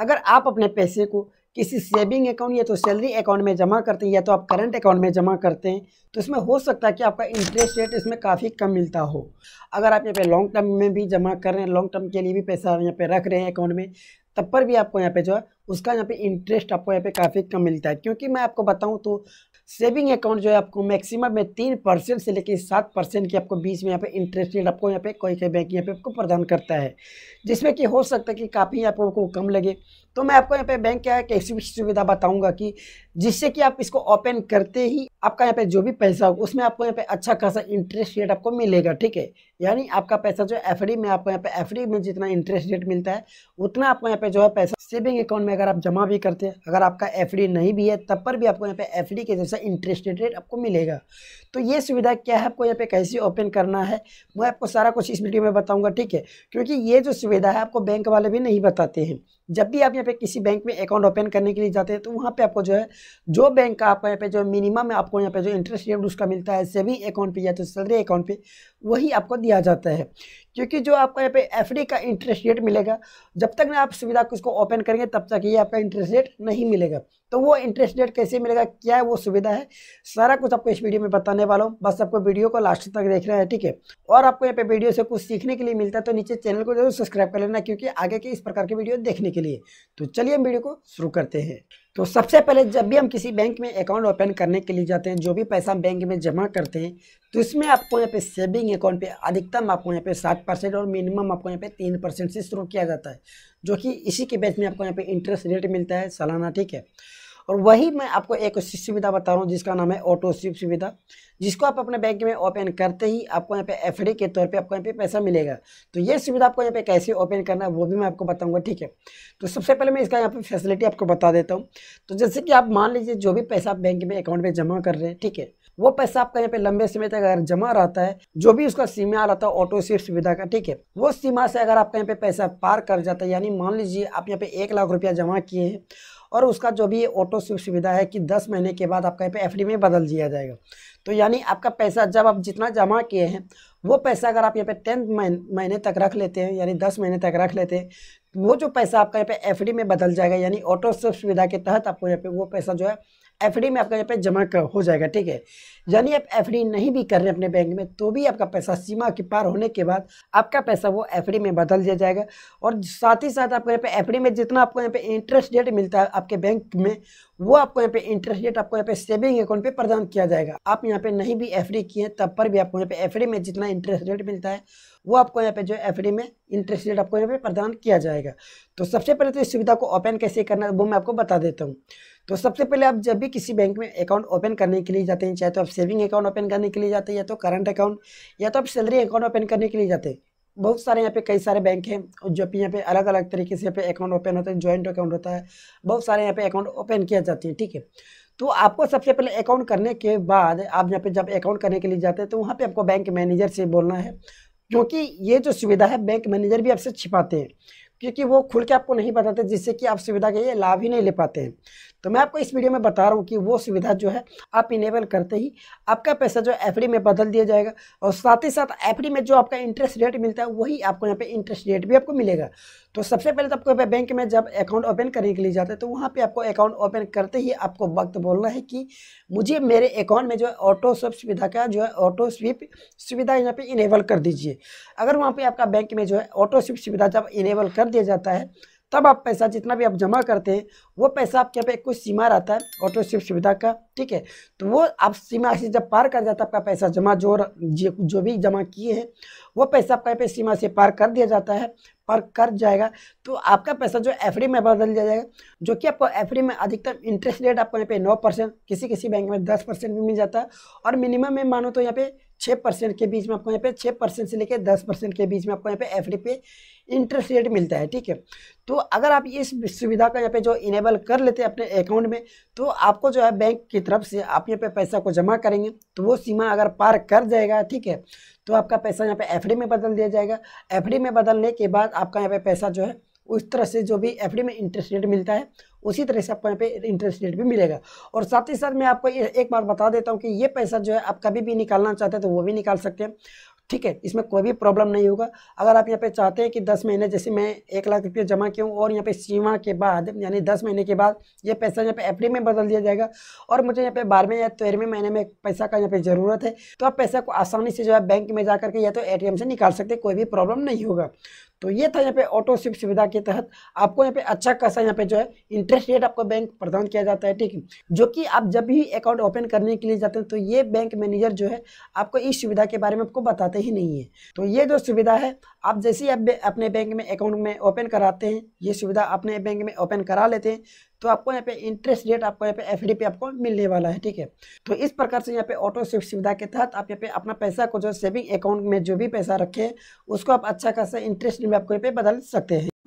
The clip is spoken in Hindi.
अगर आप अपने पैसे को किसी सेविंग अकाउंट या तो सैलरी अकाउंट में जमा करते हैं या तो आप करंट अकाउंट में जमा करते हैं तो इसमें हो सकता है कि आपका इंटरेस्ट रेट इसमें काफ़ी कम मिलता हो अगर आप यहाँ पे लॉन्ग टर्म में भी जमा कर रहे हैं लॉन्ग टर्म के लिए भी पैसा यहाँ पे रख रहे हैं अकाउंट में तब पर भी आपको यहाँ पे जो है उसका यहाँ पे इंटरेस्ट आपको यहाँ पे काफ़ी कम मिलता है क्योंकि मैं आपको बताऊँ तो सेविंग अकाउंट जो है आपको मैक्सिमम में तीन परसेंट से लेकर सात परसेंट की आपको बीच में यहाँ पे इंटरेस्ट रेट आपको यहाँ पे कोई कोई बैंक यहाँ पे आपको प्रदान करता है जिसमें कि हो सकता है कि काफ़ी आपको कम लगे तो मैं आपको यहाँ पे बैंक क्या है कैसी सुविधा बताऊंगा कि जिससे कि आप इसको ओपन करते ही आपका यहाँ पे जो भी पैसा होगा उसमें आपको यहाँ पे अच्छा खासा इंटरेस्ट रेट आपको मिलेगा ठीक है यानी आपका पैसा जो एफ में आपको यहाँ पे एफ में जितना इंटरेस्ट रेट मिलता है उतना आपको यहाँ पे जो है पैसा सेविंग अकाउंट में अगर आप जमा भी करते हैं अगर आपका एफ नहीं भी है तब पर भी आपको यहाँ पे एफ के जैसा इंटरेस्ट रेट आपको मिलेगा तो ये सुविधा क्या है आपको यहाँ पे कैसे ओपन करना है मैं आपको सारा कुछ इस वीडियो में बताऊँगा ठीक है क्योंकि ये जो सुविधा है आपको बैंक वाले भी नहीं बताते हैं जब भी आप यहाँ पे किसी बैंक में अकाउंट ओपन करने के लिए जाते हैं तो वहाँ पे आपको जो है जो बैंक का आपका यहाँ पे जो मिनिमम आपको यहाँ पे जो इंटरेस्ट रेट उसका मिलता है सेविंग अकाउंट पे या तो सैलरी अकाउंट पे वही आपको दिया जाता है क्योंकि जो आपको यहाँ पे एफ का इंटरेस्ट रेट मिलेगा जब तक ना आप सुविधा को इसको ओपन करेंगे तब तक ये आपका इंटरेस्ट रेट नहीं मिलेगा तो वो इंटरेस्ट रेट कैसे मिलेगा क्या वो सुविधा है सारा कुछ आपको इस वीडियो में बताने वाला हूँ बस आपको वीडियो को लास्ट तक देखना है ठीक है और आपको यहाँ पे वीडियो से कुछ सीखने के लिए मिलता है तो नीचे चैनल को जरूर सब्सक्राइब कर लेना क्योंकि आगे के इस प्रकार के वीडियो देखने के लिए तो चलिए हम वीडियो को शुरू करते हैं तो सबसे पहले जब भी हम किसी बैंक में अकाउंट ओपन करने के लिए जाते हैं जो भी पैसा हम बैंक में जमा करते हैं तो इसमें आपको यहाँ पे सेविंग अकाउंट पे अधिकतम आपको यहाँ पे सात परसेंट और मिनिमम आपको यहाँ पे तीन परसेंट से शुरू किया जाता है जो कि इसी के बेच में आपको यहाँ पे इंटरेस्ट रेट मिलता है सालाना ठीक है और वही मैं आपको एक सुविधा बता रहा हूँ जिसका नाम है ऑटो स्विप सुविधा जिसको आप अपने बैंक में ओपन करते ही आपको यहाँ पे एफ के तौर पे आपको यहाँ पे पैसा मिलेगा तो ये सुविधा आपको यहाँ पे कैसे ओपन करना है वो भी मैं आपको बताऊंगा ठीक है तो सबसे पहले मैं इसका यहाँ पे फैसिलिटी आपको बता देता हूँ तो जैसे कि आप मान लीजिए जो भी पैसा आप बैंक में अकाउंट में जमा कर रहे हैं ठीक है वो पैसा आपका यहाँ पे लंबे समय तक अगर जमा रहता है जो भी उसका सीमा रहता है ऑटो सेफ सुविधा का ठीक है वो सीमा से अगर आपका यहाँ पे पैसा पार कर जाता है यानी मान लीजिए आप यहाँ पे एक लाख रुपया जमा किए हैं और उसका जो भी ऑटो स्विप सुविधा है कि दस महीने के बाद आपका यहाँ पे एफ में बदल दिया जाएगा तो यानी आपका पैसा जब आप जितना जमा किए हैं वो पैसा अगर आप यहाँ पे टेंथ महीने तक रख लेते हैं यानी दस महीने तक रख लेते हैं वो जो पैसा आपका यहाँ पे एफ में बदल जाएगा यानी ऑटो सब सुविधा के तहत आपको यहाँ पे वो पैसा जो है एफ में आपका यहाँ पे जमा कर हो जाएगा ठीक है यानी आप एफ नहीं भी कर रहे अपने बैंक में तो भी आपका पैसा सीमा के पार होने के बाद आपका पैसा वो एफ में बदल दिया जाएगा और साथ ही साथ आपको यहाँ पे एफ में जितना आपको यहाँ पे इंटरेस्ट रेट मिलता है आपके बैंक में वो आपको यहाँ पे इंटरेस्ट रेट आपको यहाँ पे सेविंग अकाउंट पर प्रदान किया जाएगा आप यहाँ पे नहीं भी एफ किए तब पर भी आपको यहाँ पे एफ में जितना इंटरेस्ट रेट मिलता है वो आपको यहाँ पे जो एफ में इंटरेस्ट रेट आपको यहाँ पे प्रदान किया जाएगा तो सबसे पहले तो इस सुविधा को ओपन कैसे करना है वो मैं आपको बता देता हूँ तो सबसे पहले आप जब भी किसी बैंक में अकाउंट ओपन करने के लिए जाते हैं चाहे तो आप सेविंग अकाउंट ओपन करने के लिए जाते हैं या तो करंट अकाउंट या तो आप सैलरी अकाउंट ओपन करने के लिए जाते हैं बहुत सारे यहाँ पे कई सारे बैंक हैं जो भी यहाँ पे अलग अलग तरीके से यहाँ पे अकाउंट ओपन होता है जॉइंट अकाउंट होता है बहुत सारे यहाँ पे अकाउंट ओपन किया जाते हैं ठीक है तो आपको सबसे पहले अकाउंट करने के बाद आप यहाँ पे जब अकाउंट करने के लिए जाते हैं तो वहाँ पे आपको बैंक मैनेजर से बोलना है क्योंकि ये जो सुविधा है बैंक मैनेजर भी आपसे छिपाते हैं क्योंकि वो खुल के आपको नहीं बताते जिससे कि आप सुविधा के ये लाभ ही नहीं ले पाते हैं तो मैं आपको इस वीडियो में बता रहा हूँ कि वो सुविधा जो है आप इनेबल करते ही आपका पैसा जो एफ में बदल दिया जाएगा और साथ ही साथ एफ में जो आपका इंटरेस्ट रेट मिलता है वही आपको यहाँ पे इंटरेस्ट रेट भी आपको मिलेगा तो सबसे पहले तो आपको बैंक में जब अकाउंट ओपन करने के लिए जाते हैं तो वहाँ पर आपको अकाउंट ओपन करते ही आपको वक्त बोलना है कि मुझे मेरे अकाउंट में जो है ऑटो स्वप सुविधा का जो है ऑटो स्विप सुविधा यहाँ पर इनेबल कर दीजिए अगर वहाँ पर आपका बैंक में जो है ऑटो स्विप सुविधा जब इनेबल कर कर दिया जाता है तब आप पैसा जितना भी आप जमा करते हैं वो पैसा आपके यहाँ पे कोई सीमा रहता है ऑटो शिप सुविधा का ठीक है तो वो आप सीमा से जब पार कर जाता है आपका पैसा जमा जो जो भी जमा किए हैं वो पैसा आपका यहाँ पे सीमा से पार कर दिया जाता है पर कर जाएगा तो आपका पैसा जो एफ में बदल जाएगा जो कि आपको एफ में अधिकतम इंटरेस्ट रेट आपको यहाँ पे नौ परसेंट किसी किसी बैंक में दस परसेंट भी मिल जाता है और मिनिमम में मानो तो यहाँ पे छः परसेंट के बीच में आपको यहाँ पे छः परसेंट से लेकर दस परसेंट के बीच में आपको यहाँ पे एफ डी पे इंटरेस्ट रेट मिलता है ठीक है तो अगर आप इस सुविधा का यहाँ पे जो इनेबल कर लेते हैं अपने अकाउंट में तो आपको जो है बैंक की तरफ से आप यहाँ पे पैसा को जमा करेंगे तो वो सीमा अगर पार कर जाएगा ठीक है तो आपका पैसा यहाँ पे एफ में बदल दिया जाएगा एफ में बदलने के बाद आपका यहाँ पे पैसा जो है उस तरह से जो भी एफ में इंटरेस्ट रेट मिलता है उसी तरह से आपको यहाँ पे इंटरेस्ट रेट भी मिलेगा और साथ ही साथ मैं आपको एक बार बता देता हूँ कि ये पैसा जो है आप कभी भी निकालना चाहते हैं तो वो भी निकाल सकते हैं ठीक है इसमें कोई भी प्रॉब्लम नहीं होगा अगर आप यहाँ पे चाहते हैं कि 10 महीने जैसे मैं एक लाख रुपये जमा किया और यहाँ पे सीमा के बाद यानी 10 महीने के बाद ये पैसा यहाँ पे एफडी में बदल दिया जाएगा और मुझे यहाँ पे बारहवें या तेरहवें महीने में पैसा का यहाँ पे ज़रूरत है तो आप पैसा को आसानी से जो है बैंक में जा करके या तो ए से निकाल सकते कोई भी प्रॉब्लम नहीं होगा तो ये था यहाँ पे ऑटो सिप सुविधा के तहत आपको यहाँ पे अच्छा खासा यहाँ पे जो है इंटरेस्ट रेट आपको बैंक प्रदान किया जाता है ठीक है जो कि आप जब भी अकाउंट ओपन करने के लिए जाते हैं तो ये बैंक मैनेजर जो है आपको इस सुविधा के बारे में आपको बताते ही नहीं है तो ये जो सुविधा है आप जैसे ही आप अपने बैंक में अकाउंट में ओपन कराते हैं ये सुविधा अपने बैंक में ओपन करा लेते हैं तो आपको यहाँ पे इंटरेस्ट रेट आपको यहाँ पे एफ पे आपको मिलने वाला है ठीक है तो इस प्रकार से यहाँ पे ऑटो स्विफ्ट सुविधा के तहत आप यहाँ पे अपना पैसा को जो सेविंग अकाउंट में जो भी पैसा रखें उसको आप अच्छा खासा इंटरेस्ट में आपको यहाँ पे बदल सकते हैं